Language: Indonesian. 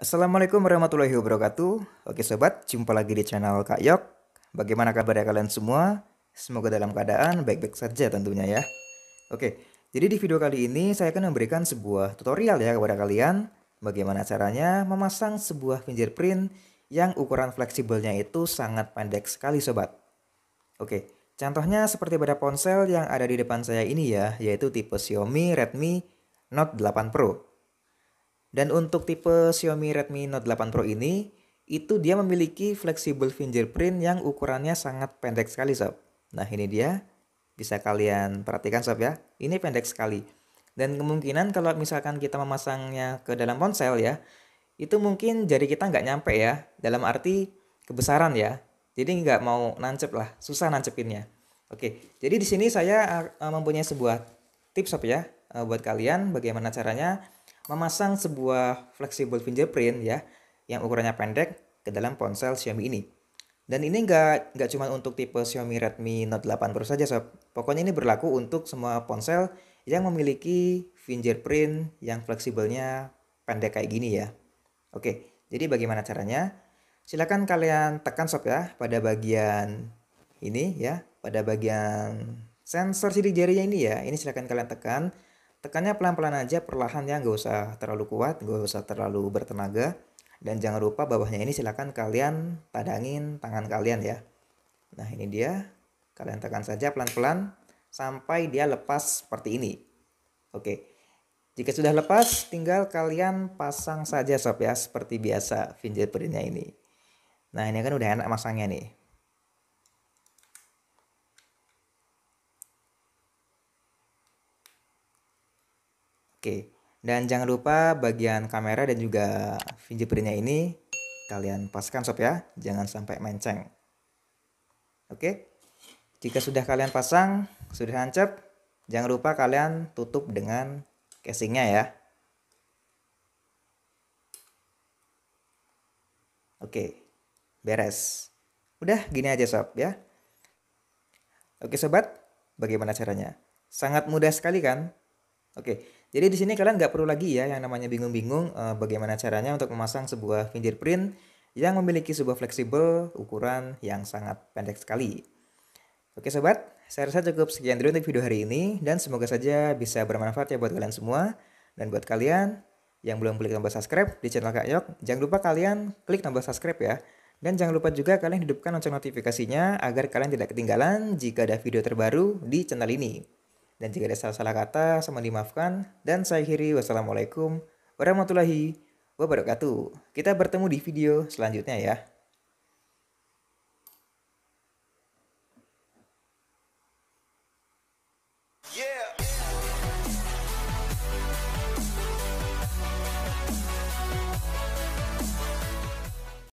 Assalamualaikum warahmatullahi wabarakatuh. Oke sobat, jumpa lagi di channel Kak Yok. Bagaimana kabarnya kalian semua? Semoga dalam keadaan baik-baik saja tentunya ya. Oke, jadi di video kali ini saya akan memberikan sebuah tutorial ya kepada kalian bagaimana caranya memasang sebuah fingerprint yang ukuran fleksibelnya itu sangat pendek sekali sobat. Oke, contohnya seperti pada ponsel yang ada di depan saya ini ya, yaitu tipe Xiaomi Redmi Note 8 Pro. Dan untuk tipe Xiaomi Redmi Note 8 Pro ini, itu dia memiliki flexible fingerprint yang ukurannya sangat pendek sekali sob. Nah ini dia, bisa kalian perhatikan sob ya, ini pendek sekali. Dan kemungkinan kalau misalkan kita memasangnya ke dalam ponsel ya, itu mungkin jari kita nggak nyampe ya, dalam arti kebesaran ya. Jadi nggak mau nancep lah, susah nancepinnya. Oke, jadi di sini saya eh, mempunyai sebuah tips sob ya, eh, buat kalian bagaimana caranya memasang sebuah flexible fingerprint ya yang ukurannya pendek ke dalam ponsel Xiaomi ini. Dan ini nggak nggak cuma untuk tipe Xiaomi Redmi Note 8 Pro saja sob. Pokoknya ini berlaku untuk semua ponsel yang memiliki fingerprint yang fleksibelnya pendek kayak gini ya. Oke, jadi bagaimana caranya? Silahkan kalian tekan sob ya pada bagian ini ya, pada bagian sensor sidik jarinya ini ya. Ini silahkan kalian tekan Tekannya pelan-pelan aja, perlahan ya, nggak usah terlalu kuat, nggak usah terlalu bertenaga. Dan jangan lupa bawahnya ini silahkan kalian tadangin tangan kalian ya. Nah ini dia, kalian tekan saja pelan-pelan sampai dia lepas seperti ini. Oke, jika sudah lepas, tinggal kalian pasang saja sob ya, seperti biasa fingerprintnya ini. Nah ini kan udah enak masangnya nih. Oke. Dan jangan lupa bagian kamera dan juga fingerprintnya ini kalian paskan sob ya, jangan sampai menceng. Oke. Jika sudah kalian pasang, sudah hancap jangan lupa kalian tutup dengan casingnya ya. Oke, beres. Udah gini aja sob ya. Oke sobat, bagaimana caranya? Sangat mudah sekali kan? Oke, jadi di sini kalian nggak perlu lagi ya yang namanya bingung-bingung uh, bagaimana caranya untuk memasang sebuah fingerprint yang memiliki sebuah fleksibel ukuran yang sangat pendek sekali. Oke sobat, saya rasa cukup sekian dulu untuk video hari ini dan semoga saja bisa bermanfaat ya buat kalian semua dan buat kalian yang belum klik tombol subscribe di channel Kak Yok, jangan lupa kalian klik tombol subscribe ya. Dan jangan lupa juga kalian hidupkan lonceng notifikasinya agar kalian tidak ketinggalan jika ada video terbaru di channel ini. Dan jika ada salah-salah kata, sama dimaafkan. Dan saya akhiri, wassalamualaikum warahmatullahi wabarakatuh. Kita bertemu di video selanjutnya ya.